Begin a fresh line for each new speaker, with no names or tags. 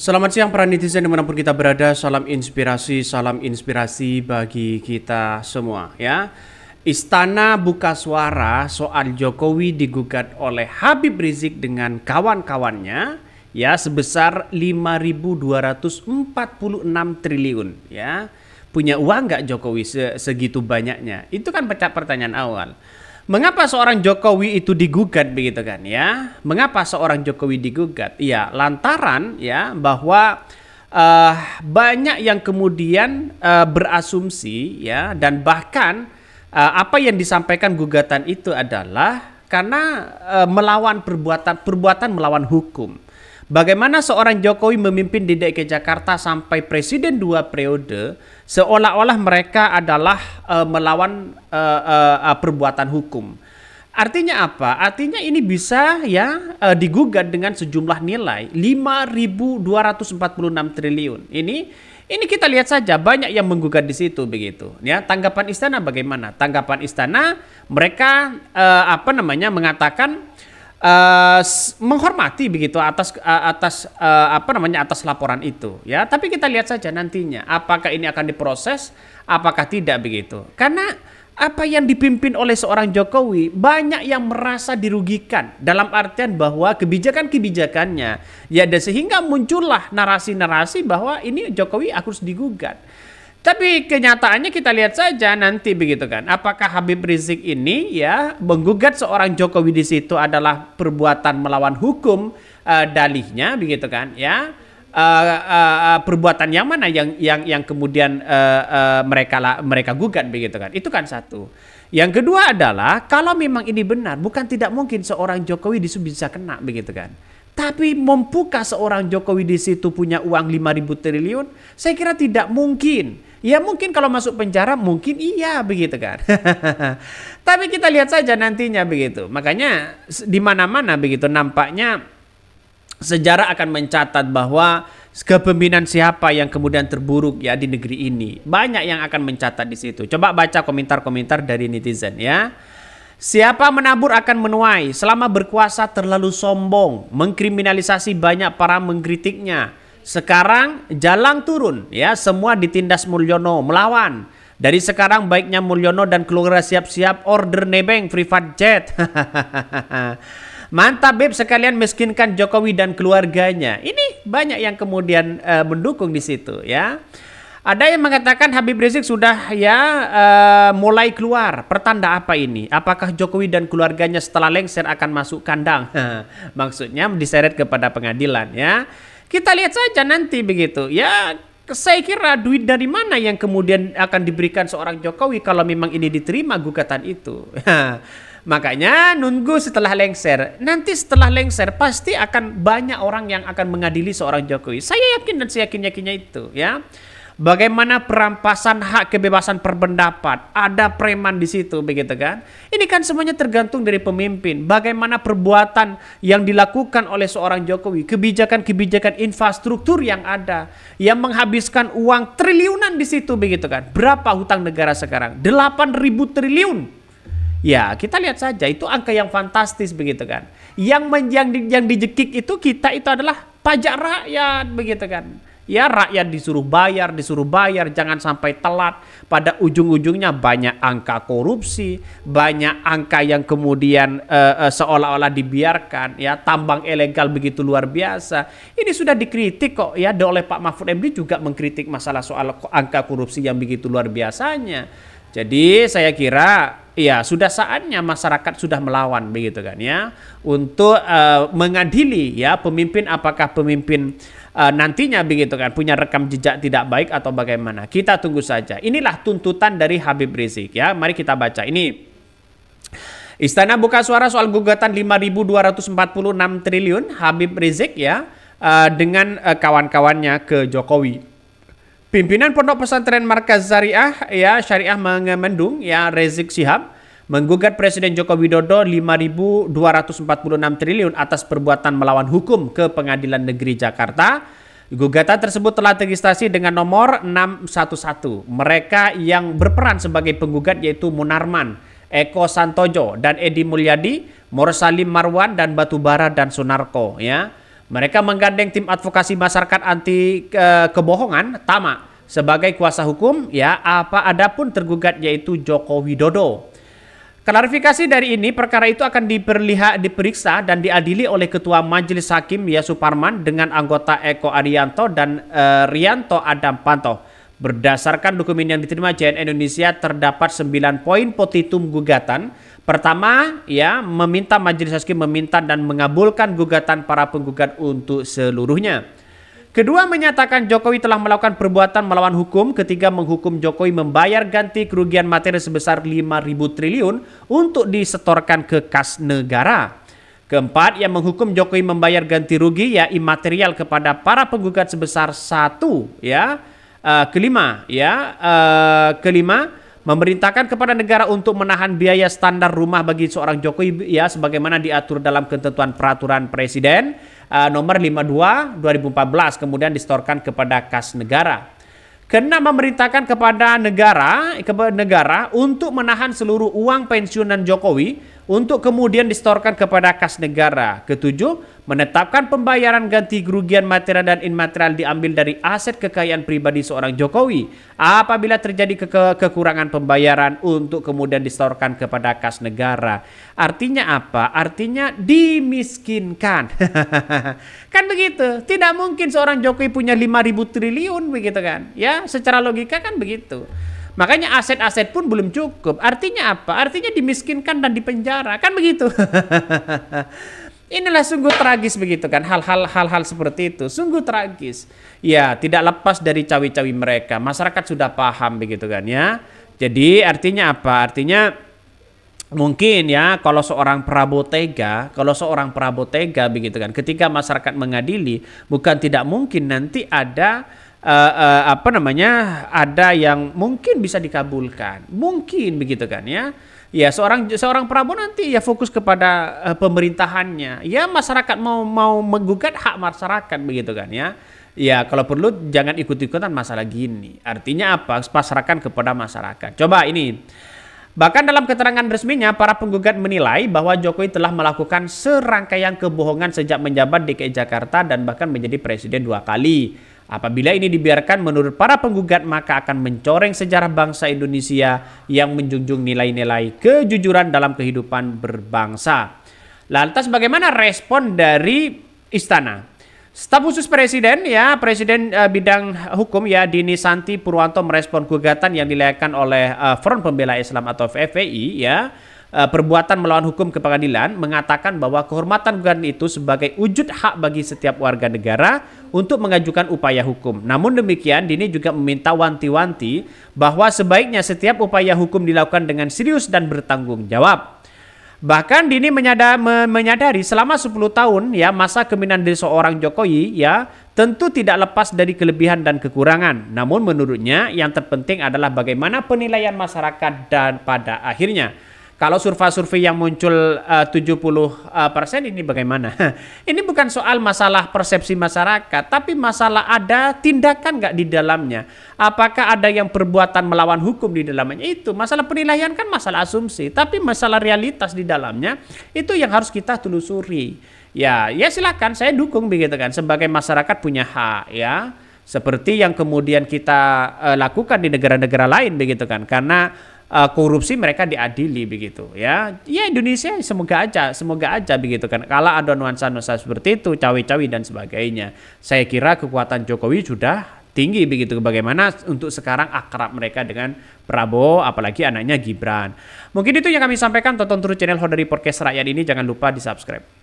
Selamat siang para netizen dimanapun kita berada, salam inspirasi, salam inspirasi bagi kita semua ya. Istana buka suara soal Jokowi digugat oleh Habib Rizik dengan kawan-kawannya ya sebesar 5.246 triliun ya. Punya uang nggak Jokowi segitu banyaknya? Itu kan pecah pertanyaan awal. Mengapa seorang Jokowi itu digugat begitu kan ya? Mengapa seorang Jokowi digugat? Iya, lantaran ya bahwa uh, banyak yang kemudian uh, berasumsi ya dan bahkan uh, apa yang disampaikan gugatan itu adalah karena uh, melawan perbuatan perbuatan melawan hukum. Bagaimana seorang Jokowi memimpin di DKI Jakarta sampai presiden dua periode seolah-olah mereka adalah uh, melawan uh, uh, perbuatan hukum. Artinya apa? Artinya ini bisa ya uh, digugat dengan sejumlah nilai 5.246 triliun. Ini ini kita lihat saja banyak yang menggugat di situ begitu. Ya, tanggapan istana bagaimana? Tanggapan istana mereka uh, apa namanya mengatakan Eh, menghormati begitu atas uh, atas uh, apa namanya atas laporan itu ya tapi kita lihat saja nantinya apakah ini akan diproses apakah tidak begitu karena apa yang dipimpin oleh seorang Jokowi banyak yang merasa dirugikan dalam artian bahwa kebijakan-kebijakannya ya dan sehingga muncullah narasi-narasi bahwa ini Jokowi harus digugat tapi kenyataannya kita lihat saja nanti begitu kan. Apakah Habib Rizik ini ya menggugat seorang Jokowi di situ adalah perbuatan melawan hukum uh, dalihnya begitu kan ya. Uh, uh, uh, perbuatan yang mana yang yang yang kemudian uh, uh, mereka lah, mereka gugat begitu kan itu kan satu yang kedua adalah kalau memang ini benar bukan tidak mungkin seorang Jokowi di bisa kena begitu kan tapi mampukah seorang Jokowi di situ punya uang 5.000 triliun? Saya kira tidak mungkin. Ya mungkin kalau masuk penjara mungkin iya begitu kan. Tapi kita lihat saja nantinya begitu. Makanya di mana-mana begitu nampaknya sejarah akan mencatat bahwa kepemimpinan siapa yang kemudian terburuk ya di negeri ini. Banyak yang akan mencatat di situ. Coba baca komentar-komentar dari netizen ya. Siapa menabur akan menuai. Selama berkuasa terlalu sombong, mengkriminalisasi banyak para mengkritiknya sekarang jalan turun ya, semua ditindas Mulyono melawan. Dari sekarang baiknya Mulyono dan keluarga siap-siap order nebeng privat jet. Mantap Beb sekalian miskinkan Jokowi dan keluarganya. Ini banyak yang kemudian uh, mendukung di situ ya. Ada yang mengatakan Habib Rizik sudah ya uh, mulai keluar. Pertanda apa ini? Apakah Jokowi dan keluarganya setelah lengser akan masuk kandang? Maksudnya diseret kepada pengadilan ya. Kita lihat saja nanti begitu. Ya, saya kira duit dari mana yang kemudian akan diberikan seorang Jokowi kalau memang ini diterima gugatan itu. Makanya nunggu setelah lengser. Nanti setelah lengser pasti akan banyak orang yang akan mengadili seorang Jokowi. Saya yakin dan saya yakin-yakinnya itu ya. Bagaimana perampasan hak kebebasan perpendapat. Ada preman di situ begitu kan? Ini kan semuanya tergantung dari pemimpin. Bagaimana perbuatan yang dilakukan oleh seorang Jokowi, kebijakan-kebijakan infrastruktur yang ada yang menghabiskan uang triliunan di situ begitu kan? Berapa hutang negara sekarang? 8.000 triliun. Ya, kita lihat saja itu angka yang fantastis begitu kan. Yang yang, yang dijekik itu kita itu adalah pajak rakyat begitu kan. Ya rakyat disuruh bayar, disuruh bayar, jangan sampai telat. Pada ujung-ujungnya banyak angka korupsi, banyak angka yang kemudian uh, uh, seolah-olah dibiarkan. Ya tambang ilegal begitu luar biasa. Ini sudah dikritik kok ya oleh Pak Mahfud MD juga mengkritik masalah soal angka korupsi yang begitu luar biasanya. Jadi saya kira ya sudah saatnya masyarakat sudah melawan begitu kan ya untuk uh, mengadili ya pemimpin apakah pemimpin uh, nantinya begitu kan punya rekam jejak tidak baik atau bagaimana. Kita tunggu saja. Inilah tuntutan dari Habib Rizik ya. Mari kita baca. Ini Istana buka suara soal gugatan 5.246 triliun Habib Rizik ya uh, dengan uh, kawan-kawannya ke Jokowi. Pimpinan Pondok Pesantren Markaz Syariah ya Syariah Mengemendung ya Rizik Sihab menggugat Presiden Joko Widodo 5.246 triliun atas perbuatan melawan hukum ke Pengadilan Negeri Jakarta. Gugatan tersebut telah terregistrasi dengan nomor 611. Mereka yang berperan sebagai penggugat yaitu Munarman, Eko Santojo, dan Edi Mulyadi, Morsalim Marwan, dan Batubara dan Sunarko. Ya, mereka menggandeng tim advokasi masyarakat anti ke kebohongan Tama sebagai kuasa hukum. Ya, apa adapun tergugat yaitu Joko Widodo. Klarifikasi dari ini, perkara itu akan diperlihat, diperiksa dan diadili oleh Ketua Majelis Hakim Ya Suparman dengan anggota Eko Arianto dan uh, Rianto Adam Panto. Berdasarkan dokumen yang diterima JN Indonesia terdapat 9 poin petitum gugatan. Pertama, ya meminta majelis hakim meminta dan mengabulkan gugatan para penggugat untuk seluruhnya. Kedua menyatakan Jokowi telah melakukan perbuatan melawan hukum ketika menghukum Jokowi membayar ganti kerugian materi sebesar 5.000 triliun untuk disetorkan ke kas negara. Keempat, yang menghukum Jokowi membayar ganti rugi ya imaterial kepada para penggugat sebesar satu ya. Uh, kelima ya, uh, kelima memerintahkan kepada negara untuk menahan biaya standar rumah bagi seorang Jokowi ya sebagaimana diatur dalam ketentuan peraturan presiden uh, nomor 52 2014 kemudian distorkan kepada kas negara. Kena memerintahkan kepada negara kepada negara untuk menahan seluruh uang pensiunan Jokowi untuk kemudian distorkan kepada kas negara. Ketujuh, menetapkan pembayaran ganti kerugian material dan imaterial diambil dari aset kekayaan pribadi seorang Jokowi apabila terjadi ke kekurangan pembayaran untuk kemudian distorkan kepada kas negara. Artinya apa? Artinya dimiskinkan. kan begitu. Tidak mungkin seorang Jokowi punya 5000 triliun begitu kan. Ya, secara logika kan begitu. Makanya aset-aset pun belum cukup. Artinya apa? Artinya dimiskinkan dan dipenjara. Kan begitu. Inilah sungguh tragis begitu kan hal-hal hal-hal seperti itu sungguh tragis. Ya, tidak lepas dari cawi-cawi mereka. Masyarakat sudah paham begitu kan ya. Jadi artinya apa? Artinya mungkin ya kalau seorang Prabowo Tega, kalau seorang Prabowo Tega begitu kan ketika masyarakat mengadili bukan tidak mungkin nanti ada uh, uh, apa namanya ada yang mungkin bisa dikabulkan mungkin begitu kan ya ya seorang seorang Prabowo nanti ya fokus kepada uh, pemerintahannya ya masyarakat mau mau menggugat hak masyarakat begitu kan ya ya kalau perlu jangan ikut-ikutan masalah gini artinya apa pasrahkan kepada masyarakat coba ini Bahkan dalam keterangan resminya, para penggugat menilai bahwa Jokowi telah melakukan serangkaian kebohongan sejak menjabat DKI e Jakarta dan bahkan menjadi presiden dua kali. Apabila ini dibiarkan menurut para penggugat maka akan mencoreng sejarah bangsa Indonesia yang menjunjung nilai-nilai kejujuran dalam kehidupan berbangsa. Lantas bagaimana respon dari istana? Staf khusus Presiden ya, Presiden uh, bidang hukum ya Dini Santi Purwanto merespon gugatan yang dilayangkan oleh uh, Front Pembela Islam atau FFI ya Eh, perbuatan melawan hukum ke pengadilan mengatakan bahwa kehormatan gugatan itu sebagai wujud hak bagi setiap warga negara untuk mengajukan upaya hukum. Namun demikian, Dini juga meminta wanti-wanti bahwa sebaiknya setiap upaya hukum dilakukan dengan serius dan bertanggung jawab. Bahkan Dini menyadari, menyadari selama 10 tahun ya masa keminan dari seorang Jokowi ya tentu tidak lepas dari kelebihan dan kekurangan. Namun menurutnya yang terpenting adalah bagaimana penilaian masyarakat dan pada akhirnya kalau survei-survei yang muncul eh, uh, 70 eh, persen ini bagaimana? ini bukan soal masalah persepsi masyarakat, tapi masalah ada tindakan nggak di dalamnya. Apakah ada yang perbuatan melawan hukum di dalamnya? Itu masalah penilaian kan masalah asumsi, tapi masalah realitas di dalamnya itu yang harus kita telusuri. Ya, ya silakan saya dukung begitu kan sebagai masyarakat punya hak ya seperti yang kemudian kita uh, lakukan di negara-negara lain begitu kan karena uh, korupsi mereka diadili begitu ya ya Indonesia semoga aja semoga aja begitu kan kalau ada nuansa-nuansa seperti itu cawe-cawe dan sebagainya saya kira kekuatan Jokowi sudah tinggi begitu bagaimana untuk sekarang akrab mereka dengan Prabowo apalagi anaknya Gibran mungkin itu yang kami sampaikan tonton terus channel Hodari Podcast Rakyat ini jangan lupa di subscribe